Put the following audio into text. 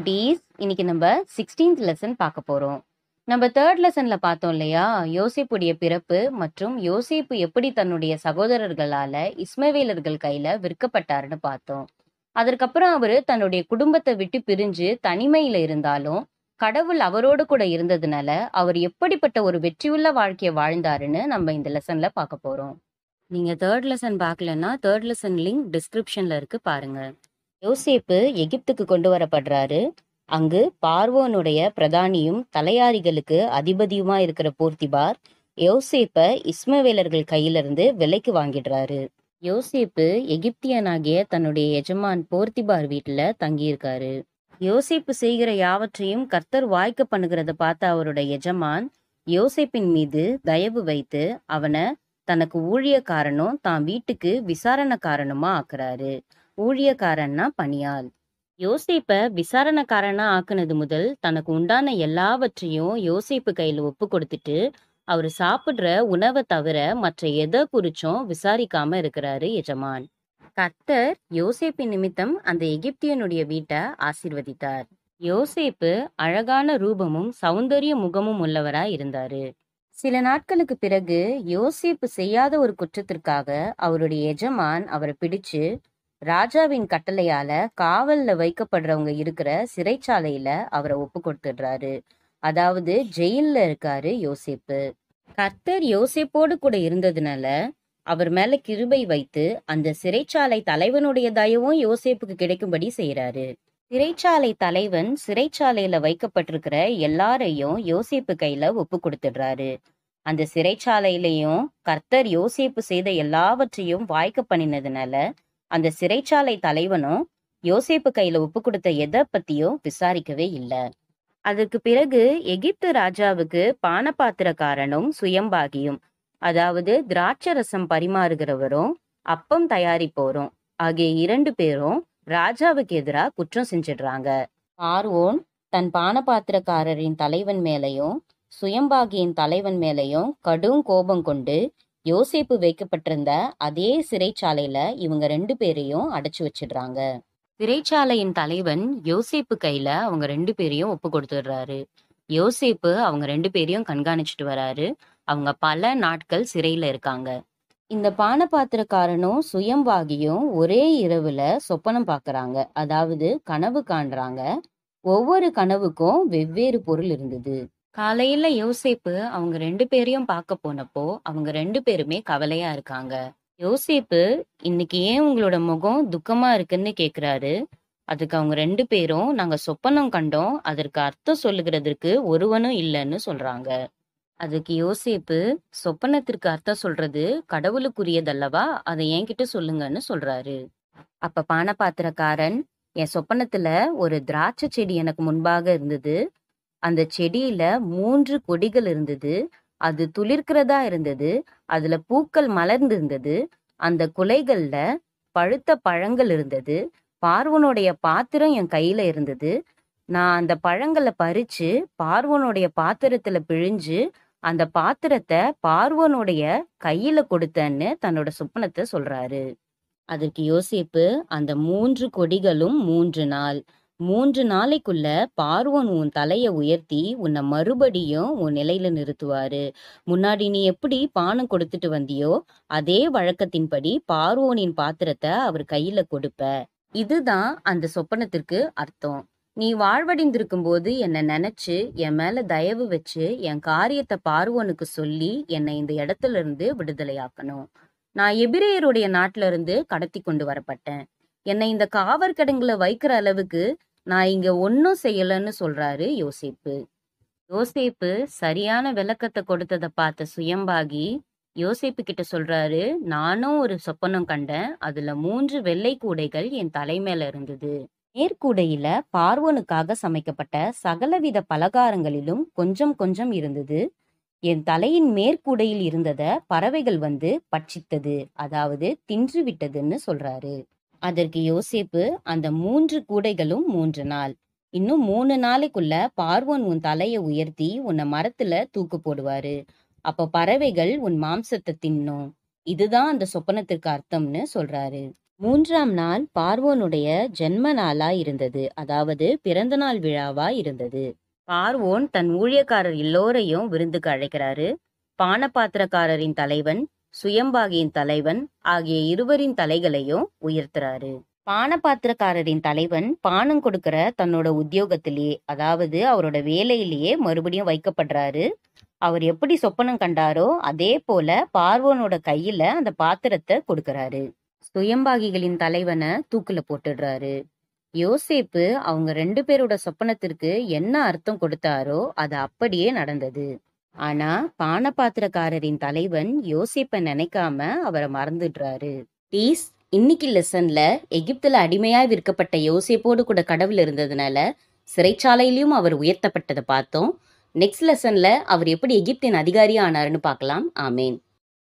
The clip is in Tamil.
குட்டீஸ் இன்னைக்கு நம்ம சிக்ஸ்டீன்த் லெசன் பார்க்க போகிறோம் நம்ம தேர்ட் லெசன்ல பார்த்தோம் இல்லையா யோசிப்புடைய பிறப்பு மற்றும் யோசிப்பு எப்படி தன்னுடைய சகோதரர்களால இஸ்மவேலர்கள் கையில விற்கப்பட்டாருன்னு பார்த்தோம் அதற்கப்புறம் அவரு தன்னுடைய குடும்பத்தை விட்டு பிரிஞ்சு தனிமையில இருந்தாலும் கடவுள் அவரோடு கூட இருந்ததுனால அவர் எப்படிப்பட்ட ஒரு வெற்றியுள்ள வாழ்க்கையை வாழ்ந்தாருன்னு நம்ம இந்த லெசன்ல பார்க்க போறோம் நீங்க தேர்ட் லெசன் பார்க்கலன்னா தேர்ட் லெசன் லிங்க் டிஸ்கிரிப்ஷன்ல இருக்கு பாருங்க யோசேப்பு எகிப்துக்கு கொண்டு வரப்படுறாரு அங்கு பார்வோனுடைய பிரதானியும் தலையாரிகளுக்கு அதிபதியுமா இருக்கிற போர்த்திபார் யோசேப்ப இஸ்மவேலர்கள் கையிலிருந்து விலைக்கு வாங்கிடுறாரு யோசேப்பு எகிப்தியனாகிய தன்னுடைய எஜமான் போர்த்திபார் வீட்டுல தங்கியிருக்காரு யோசேப்பு செய்கிற யாவற்றையும் கர்த்தர் வாய்க்க பண்ணுகிறத பார்த்த அவருடைய எஜமான் யோசேப்பின் மீது தயவு வைத்து அவனை தனக்கு ஊழியக்காரனும் தான் வீட்டுக்கு விசாரணக்காரனுமா ஆக்குறாரு ஊழியக்காரன்னா பணியால் யோசிப்ப விசாரணைக்காரனா ஆக்குனது முதல் தனக்கு உண்டான எல்லாவற்றையும் யோசேப்பு கையில் ஒப்பு கொடுத்துட்டு அவர் சாப்பிடுற உணவை தவிர மற்ற எதை குறிச்சும் விசாரிக்காம இருக்கிறாரு எஜமான் கத்தர் யோசேப்பின் நிமித்தம் அந்த எகிப்தியனுடைய வீட்டை ஆசிர்வதித்தார் யோசேப்பு அழகான ரூபமும் சௌந்தரிய முகமும் உள்ளவரா இருந்தாரு சில நாட்களுக்கு பிறகு யோசிப்பு செய்யாத ஒரு குற்றத்திற்காக அவருடைய எஜமான் அவரை பிடிச்சு ராஜாவின் கட்டளையால காவல்ல வைக்கப்படுறவங்க இருக்கிற சிறைச்சாலையில அவரை ஒப்பு கொடுத்துடுறாரு அதாவது ஜெயில இருக்காரு யோசிப்பு கர்த்தர் யோசிப்போடு கூட இருந்ததுனால அவர் மேல கிருபை வைத்து அந்த சிறைச்சாலை தலைவனுடைய தயவும் யோசேப்புக்கு கிடைக்கும்படி செய்யறாரு சிறைச்சாலை தலைவன் சிறைச்சாலையில வைக்கப்பட்டிருக்கிற எல்லாரையும் யோசிப்பு கையில ஒப்பு கொடுத்துடுறாரு அந்த சிறைச்சாலையிலையும் கர்த்தர் யோசேப்பு செய்த எல்லாவற்றையும் வாய்க்க பண்ணினதுனால அந்த சிறைச்சாலை தலைவனும் யோசேப்பு கையில ஒப்பு கொடுத்த எதை பத்தியும் விசாரிக்கவே இல்லை அதுக்கு பிறகு எகிப்து ராஜாவுக்கு பானபாத்திரக்காரனும் சுயம்பாகியும் அதாவது திராட்சரசம் பரிமாறுகிறவரும் அப்பம் தயாரிப்போரும் ஆகிய இரண்டு பேரும் ராஜாவுக்கு எதிராக குற்றம் செஞ்சிடுறாங்க ஆர்வோன் தன் பானபாத்திரக்காரரின் தலைவன் மேலையும் சுயம்பாகியின் தலைவன் மேலையும் கடும் கோபம் கொண்டு யோசேப்பு வைக்கப்பட்டிருந்த அதே சிறைச்சாலையில இவங்க ரெண்டு பேரையும் அடைச்சு வச்சிடுறாங்க சிறைச்சாலையின் தலைவன் யோசேப்பு கையில அவங்க ரெண்டு பேரையும் ஒப்பு கொடுத்துடுறாரு யோசேப்பு அவங்க ரெண்டு பேரையும் கண்காணிச்சுட்டு வராரு அவங்க பல நாட்கள் சிறையில இருக்காங்க இந்த பானை பாத்திரக்காரனும் சுயம்பாகியும் ஒரே இரவுல சொப்பனம் பாக்குறாங்க அதாவது கனவு காண்றாங்க ஒவ்வொரு கனவுக்கும் வெவ்வேறு பொருள் இருந்தது காலையில யோசேப்பு அவங்க ரெண்டு பேரையும் பார்க்க போனப்போ அவங்க ரெண்டு பேருமே கவலையா இருக்காங்க யோசேப்பு இன்னைக்கு ஏன் உங்களோட முகம் துக்கமா இருக்குன்னு கேக்குறாரு அதுக்கு அவங்க ரெண்டு பேரும் நாங்க சொப்பனம் கண்டோம் அதற்கு அர்த்தம் சொல்லுகிறதுக்கு ஒருவனும் இல்லைன்னு சொல்றாங்க அதுக்கு யோசேப்பு சொப்பனத்திற்கு அர்த்தம் சொல்றது கடவுளுக்குரியதல்லவா அதை என்கிட்ட சொல்லுங்கன்னு சொல்றாரு அப்ப பாத்திரக்காரன் என் சொப்பனத்துல ஒரு திராட்சை செடி எனக்கு முன்பாக இருந்தது அந்த செடியில மூன்று கொடிகள் இருந்தது அது துளிர்க்கிறதா இருந்தது அதுல பூக்கள் மலர்ந்து இருந்தது அந்த குலைகள்ல பழுத்த பழங்கள் இருந்தது பார்வனுடைய பாத்திரம் என் கையில இருந்தது நான் அந்த பழங்களை பறிச்சு பார்வனுடைய பாத்திரத்துல பிழிஞ்சு அந்த பாத்திரத்தை பார்வனுடைய கையில கொடுத்தேன்னு தன்னோட சுப்பனத்தை சொல்றாரு அதற்கு யோசிப்பு அந்த மூன்று கொடிகளும் மூன்று நாள் மூன்று நாளைக்குள்ள பார்வன் உன் தலையை உயர்த்தி உன்னை மறுபடியும் உன் நிலையில நிறுத்துவாரு முன்னாடி நீ எப்படி பானம் கொடுத்துட்டு வந்தியோ அதே வழக்கத்தின்படி பார்வோனின் பாத்திரத்தை அவர் கையில கொடுப்ப இதுதான் அந்த சொப்பனத்திற்கு அர்த்தம் நீ வாழ்வடைந்திருக்கும் போது என்னை நினைச்சு என் மேல தயவு வச்சு என் காரியத்தை பார்வோனுக்கு சொல்லி என்னை இந்த இடத்துல இருந்து விடுதலையாக்கணும் நான் எபிரேயருடைய நாட்டில இருந்து கடத்தி கொண்டு வரப்பட்டேன் என்னை இந்த காவற்கடங்களை வைக்கிற அளவுக்கு நான் இங்க ஒன்றும் செய்யலன்னு சொல்றாரு யோசிப்பு யோசிப்பு சரியான விளக்கத்தை கொடுத்ததை பார்த்த சுயம்பாகி யோசிப்பு கிட்ட சொல்றாரு நானும் ஒரு சொப்பனம் கண்டேன் அதுல மூன்று வெள்ளை கூடைகள் என் தலைமையில இருந்தது மேற்கூடையில பார்வனுக்காக சமைக்கப்பட்ட சகலவித பலகாரங்களிலும் கொஞ்சம் கொஞ்சம் இருந்தது என் தலையின் மேற்கூடையில் இருந்தத பறவைகள் வந்து பட்சித்தது அதாவது தின்று விட்டதுன்னு சொல்றாரு அதற்கு யோசிப்பு அந்த மூன்று கூடைகளும் மூன்று நாள் இன்னும் மூணு நாளைக்குள்ள பார்வோன் உன் தலையை உயர்த்தி உன்னை மரத்துல தூக்கு போடுவாரு அப்ப பறவைகள் உன் மாம்சத்தை தின்னும் இதுதான் அந்த சொப்பனத்திற்கு அர்த்தம்னு சொல்றாரு மூன்றாம் நாள் பார்வோனுடைய ஜென்ம நாளா இருந்தது அதாவது பிறந்த நாள் விழாவா இருந்தது பார்வோன் தன் ஊழியக்காரர் எல்லோரையும் விருந்துக்கு அழைக்கிறாரு பானபாத்திரக்காரரின் தலைவன் சுயம்பாகியின் தலைவன் ஆகிய இருவரின் தலைகளையும் உயர்த்துறாரு பானபாத்திரக்காரரின் தலைவன் பானம் கொடுக்கற தன்னோட உத்தியோகத்திலேயே அதாவது அவரோட வேலையிலேயே மறுபடியும் வைக்கப்படுறாரு அவர் எப்படி சொப்பனம் கண்டாரோ அதே போல பார்வோனோட கையில அந்த பாத்திரத்தை கொடுக்கறாரு சுயம்பாகிகளின் தலைவனை தூக்குல போட்டுடுறாரு யோசேப்பு அவங்க ரெண்டு பேரோட சொப்பனத்திற்கு என்ன அர்த்தம் கொடுத்தாரோ அது அப்படியே நடந்தது ஆனா பாத்திரக்காரரின் தலைவன் யோசிப்ப நினைக்காம அவரை மறந்துடுறாரு ப்ளீஸ் இன்னைக்கு லெசன்ல எகிப்துல அடிமையா விற்கப்பட்ட யோசிப்போடு கூட கடவுள் இருந்ததுனால சிறைச்சாலையிலயும் அவர் உயர்த்தப்பட்டதை பார்த்தோம் நெக்ஸ்ட் லெசன்ல அவர் எப்படி எகிப்தின் அதிகாரி ஆனாருன்னு பார்க்கலாம் ஆமேன்